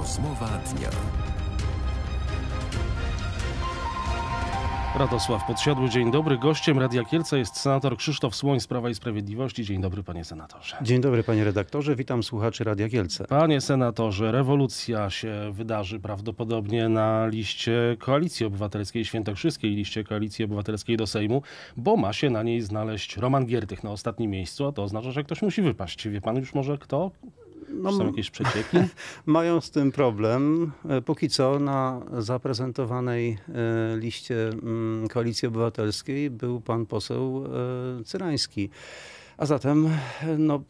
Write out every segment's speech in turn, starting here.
Rozmowa dnia. Radosław Podsiadły, dzień dobry. Gościem Radia Kielce jest senator Krzysztof Słoń z Prawa i Sprawiedliwości. Dzień dobry panie senatorze. Dzień dobry panie redaktorze, witam słuchaczy Radia Kielce. Panie senatorze, rewolucja się wydarzy prawdopodobnie na liście Koalicji Obywatelskiej Świętokrzyskiej, liście Koalicji Obywatelskiej do Sejmu, bo ma się na niej znaleźć Roman Giertych na ostatnim miejscu, a to oznacza, że ktoś musi wypaść. Wie pan już może kto? No, są jakieś przecieki? Mają z tym problem. E, póki co na zaprezentowanej e, liście mm, Koalicji Obywatelskiej był pan poseł e, Cyrański. A zatem no,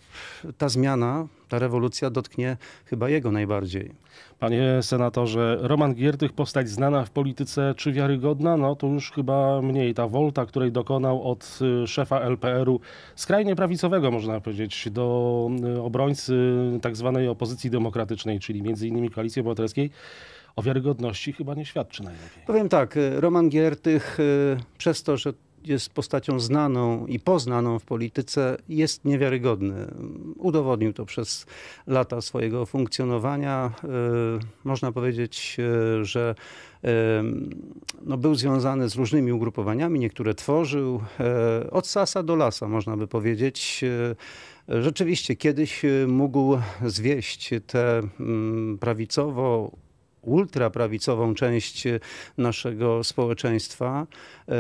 ta zmiana, ta rewolucja dotknie chyba jego najbardziej. Panie senatorze, Roman Giertych, postać znana w polityce czy wiarygodna? No to już chyba mniej. Ta wolta, której dokonał od y, szefa LPR-u, skrajnie prawicowego można powiedzieć, do y, obrońcy y, tak zwanej opozycji demokratycznej, czyli między innymi Koalicji Obywatelskiej, o wiarygodności chyba nie świadczy najlepiej. Powiem tak, Roman Giertych przez to, że jest postacią znaną i poznaną w polityce, jest niewiarygodny. Udowodnił to przez lata swojego funkcjonowania. E, można powiedzieć, e, że e, no, był związany z różnymi ugrupowaniami, niektóre tworzył. Od sasa do lasa, można by powiedzieć. Rzeczywiście kiedyś mógł zwieść te mm, prawicowo ultraprawicową część e, naszego społeczeństwa, e,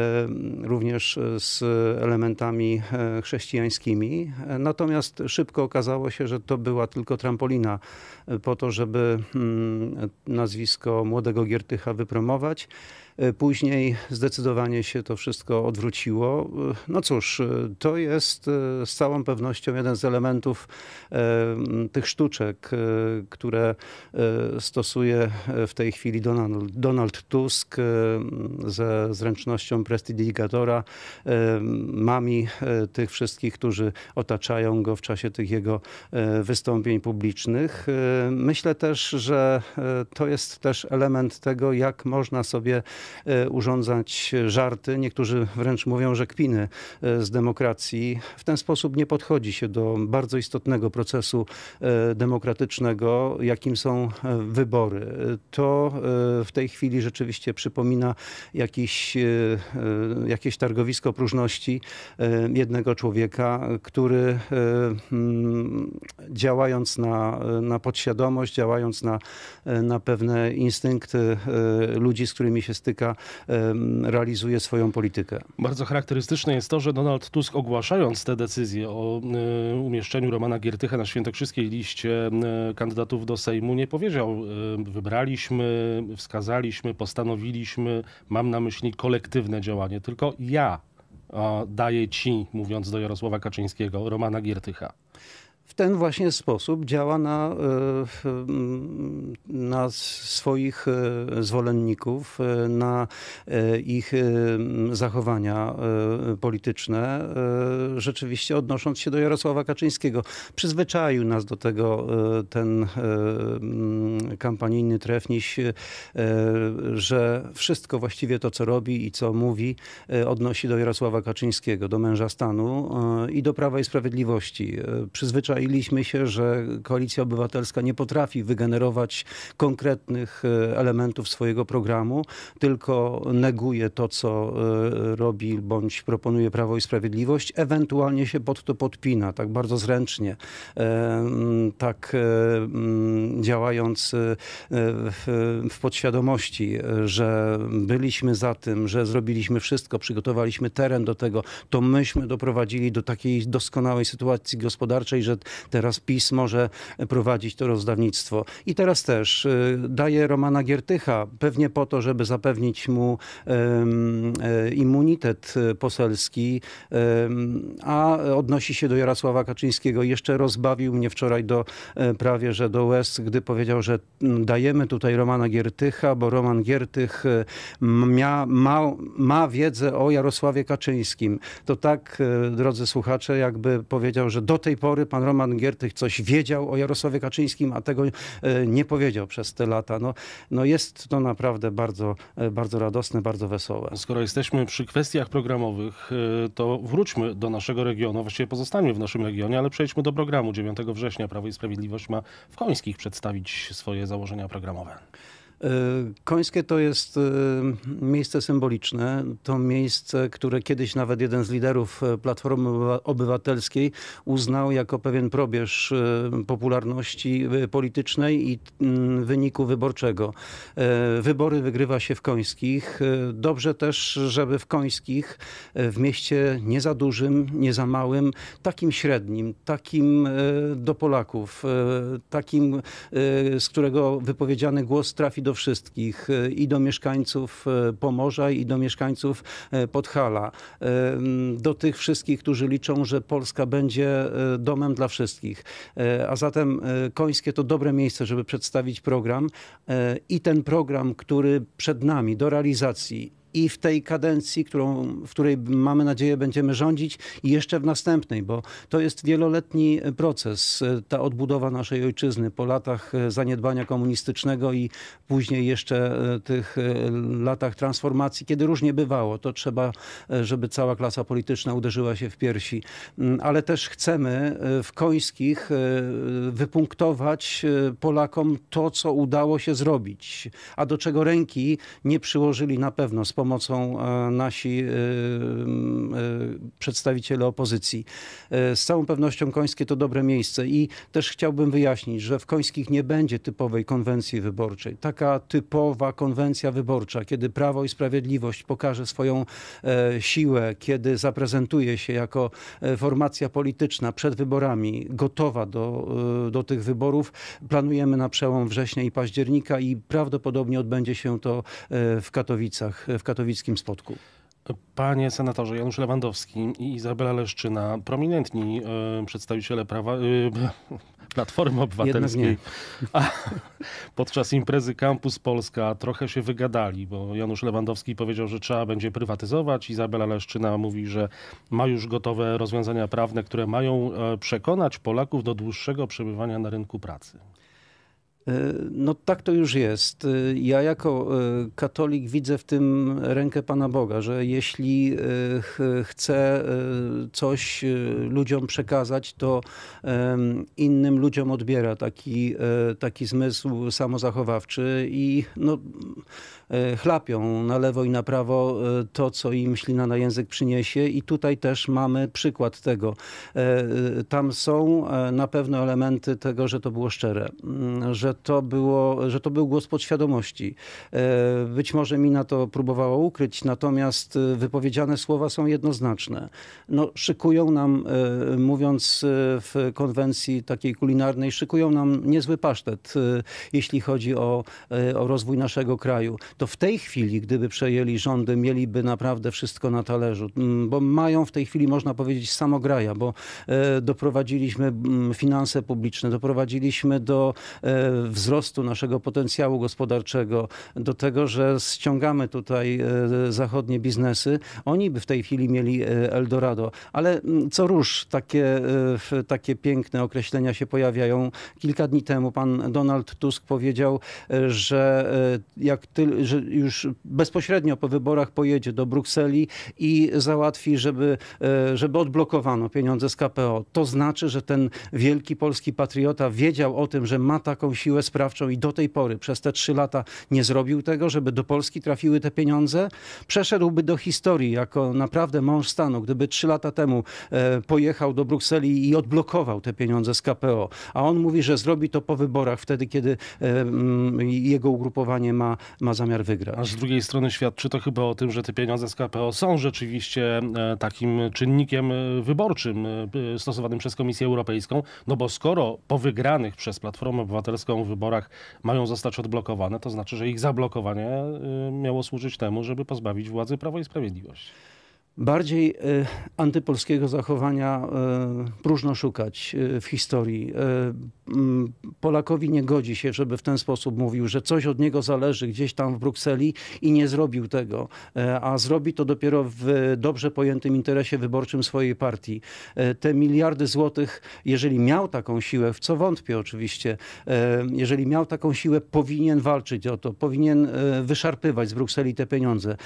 również z elementami e, chrześcijańskimi. Natomiast szybko okazało się, że to była tylko trampolina po to, żeby mm, nazwisko młodego Giertycha wypromować. E, później zdecydowanie się to wszystko odwróciło. E, no cóż, e, to jest z całą pewnością jeden z elementów tych sztuczek, które stosuje w tej chwili Donald, Donald Tusk ze zręcznością prestidigitatora, mami tych wszystkich, którzy otaczają go w czasie tych jego wystąpień publicznych. Myślę też, że to jest też element tego, jak można sobie E, urządzać żarty. Niektórzy wręcz mówią, że kpiny e, z demokracji. W ten sposób nie podchodzi się do bardzo istotnego procesu e, demokratycznego, jakim są wybory. To w tej chwili rzeczywiście przypomina jakiś, jakieś targowisko próżności jednego człowieka, który działając na, na podświadomość, działając na, na pewne instynkty ludzi, z którymi się styka, realizuje swoją politykę. Bardzo charakterystyczne jest to, że Donald Tusk ogłaszając tę decyzję o e, umieszczeniu Romana Giertycha na świętokrzyskiej liście e, kandydatów do Sejmu nie powiedział e, wybraliśmy, wskazaliśmy, postanowiliśmy, mam na myśli kolektywne działanie, tylko ja daję ci, mówiąc do Jarosława Kaczyńskiego, Romana Giertycha w ten właśnie sposób działa na, e, mm, na swoich e, zwolenników, e, na ich mm, zachowania polityczne, rzeczywiście odnosząc się do Jarosława Kaczyńskiego. Przyzwyczaił nas do tego ten mm, kampanijny trefniś, że wszystko właściwie to, co robi i co mówi, odnosi do Jarosława Kaczyńskiego, do męża stanu i do Prawa i Sprawiedliwości. Przyzwyczaił czailiśmy się, że Koalicja Obywatelska nie potrafi wygenerować konkretnych e, elementów swojego programu, tylko neguje to, co e, robi bądź proponuje Prawo i Sprawiedliwość, ewentualnie się pod to podpina, tak bardzo zręcznie, e, tak działając w podświadomości, że byliśmy za tym, że zrobiliśmy wszystko, przygotowaliśmy teren do tego, to myśmy doprowadzili do takiej doskonałej sytuacji gospodarczej, że Teraz PiS może prowadzić to rozdawnictwo. I teraz też y, daje Romana Giertycha, pewnie po to, żeby zapewnić mu e, immunitet e, poselski, a odnosi się do Jarosława Kaczyńskiego. Jeszcze rozbawił mnie wczoraj do, e, prawie że do łez, gdy powiedział, że dajemy tutaj Romana Giertycha, bo Roman Giertych mia, ma, ma wiedzę o Jarosławie Kaczyńskim. To tak, drodzy słuchacze, jakby powiedział, że do tej pory pan Roman Giertych coś wiedział o Jarosławie Kaczyńskim, a tego e, nie powiedział przez te lata. No, no jest to naprawdę bardzo, e, bardzo radosne, bardzo wesołe. Skoro jesteśmy przy kwestiach programowych, e, to wróćmy do naszego regionu. Właściwie pozostaniemy w naszym regionie, ale przejdźmy do programu. 9 września Prawo i Sprawiedliwość ma w Końskich przedstawić swoje założenia programowe. E, Końskie to jest e, miejsce symboliczne. To miejsce, które kiedyś nawet jeden z liderów e, Platformy Obywatelskiej uznał jako pewien probierz popularności politycznej i mm, wyniku wyborczego. Wybory wygrywa się w Końskich. Dobrze też, żeby w Końskich, w mieście nie za dużym, nie za małym, takim średnim, takim do Polaków, takim, z którego wypowiedziany głos trafi do do wszystkich e, i do mieszkańców e, Pomorza i do mieszkańców e, Podhala. Mm, do tych wszystkich, którzy liczą, że Polska będzie domem dla wszystkich. A zatem Końskie to dobre miejsce, żeby przedstawić program i ten program, który przed nami do realizacji i w tej kadencji, którą, w której mamy nadzieję będziemy rządzić i jeszcze w następnej, bo to jest wieloletni proces, e, ta odbudowa naszej ojczyzny po latach e, zaniedbania komunistycznego i później jeszcze e, tych latach transformacji, kiedy różnie bywało. To trzeba, żeby cała klasa polityczna uderzyła się w piersi. Mm, ale też chcemy w Końskich wypunktować Polakom to, co udało się zrobić, a do czego ręki nie przyłożyli na pewno pomocą e, nasi e, e, przedstawiciele opozycji. Z całą pewnością Końskie to dobre miejsce i też chciałbym wyjaśnić, że w Końskich nie będzie typowej konwencji wyborczej. Taka typowa konwencja wyborcza, kiedy Prawo i Sprawiedliwość pokaże swoją siłę, kiedy zaprezentuje się jako formacja polityczna przed wyborami, gotowa do, do tych wyborów, planujemy na przełom września i października i prawdopodobnie odbędzie się to w Katowicach, w katowickim spotku? Panie senatorze Janusz Lewandowski i Izabela Leszczyna, prominentni y, przedstawiciele prawa, y, Platformy Obywatelskiej, a, podczas imprezy Campus Polska trochę się wygadali, bo Janusz Lewandowski powiedział, że trzeba będzie prywatyzować. Izabela Leszczyna mówi, że ma już gotowe rozwiązania prawne, które mają e, przekonać Polaków do dłuższego przebywania na rynku pracy. E, no tak to już jest. E, ja jako e, katolik widzę w tym rękę Pana Boga, że jeśli chcę coś ludziom przekazać, to innym ludziom odbiera taki, taki zmysł samozachowawczy i no, chlapią na lewo i na prawo to, co im ślina na język przyniesie i tutaj też mamy przykład tego. Tam są na pewno elementy tego, że to było szczere, że że to, było, że to był głos podświadomości. E, być może mina to próbowała ukryć, natomiast e, wypowiedziane słowa są jednoznaczne. No, szykują nam, e, mówiąc w konwencji takiej kulinarnej, szykują nam niezły pasztet, jeśli chodzi o, o rozwój naszego kraju. To w tej chwili, gdyby przejęli rządy, mieliby naprawdę wszystko na talerzu, mm, bo mają w tej chwili, można powiedzieć, samograja, bo doprowadziliśmy mm, finanse publiczne, doprowadziliśmy do wzrostu naszego potencjału gospodarczego, do tego, że ściągamy tutaj e, zachodnie biznesy, oni by w tej chwili mieli e, Eldorado. Ale co róż takie, e, takie piękne określenia się pojawiają. Kilka dni temu pan Donald Tusk powiedział, że, jak ty, że już bezpośrednio po wyborach pojedzie do Brukseli i załatwi, żeby, żeby odblokowano pieniądze z KPO. To znaczy, że ten wielki polski patriota wiedział o tym, że ma taką siłę siłę sprawczą i do tej pory przez te trzy lata nie zrobił tego, żeby do Polski trafiły te pieniądze, przeszedłby do historii jako naprawdę mąż stanu, gdyby trzy lata temu e, pojechał do Brukseli i odblokował te pieniądze z KPO. A on mówi, że zrobi to po wyborach, wtedy kiedy e, mm, jego ugrupowanie ma, ma zamiar wygrać. A z drugiej strony świadczy to chyba o tym, że te pieniądze z KPO są rzeczywiście e, takim czynnikiem wyborczym stosowanym przez Komisję Europejską, no bo skoro po wygranych przez Platformę Obywatelską w wyborach, mają zostać odblokowane, to znaczy, że ich zablokowanie y, miało służyć temu, żeby pozbawić władzy Prawo i Sprawiedliwość bardziej e, antypolskiego zachowania e, próżno szukać e, w historii. Polakowi nie godzi się, żeby w ten sposób mówił, że coś od niego zależy gdzieś tam w Brukseli i nie zrobił tego, a zrobi to dopiero w dobrze pojętym interesie wyborczym swojej partii. Te miliardy złotych, jeżeli miał taką siłę, w co wątpię oczywiście, jeżeli miał taką siłę, powinien walczyć o to, powinien wyszarpywać z Brukseli te pieniądze.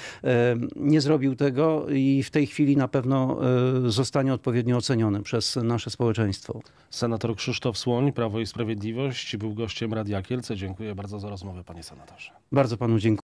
Nie zrobił tego i w tej chwili na pewno e, zostanie odpowiednio oceniony przez nasze społeczeństwo. Senator Krzysztof Słoń, Prawo i Sprawiedliwość, był gościem Radia Kielce. Dziękuję bardzo za rozmowę, panie senatorze. Bardzo panu dziękuję.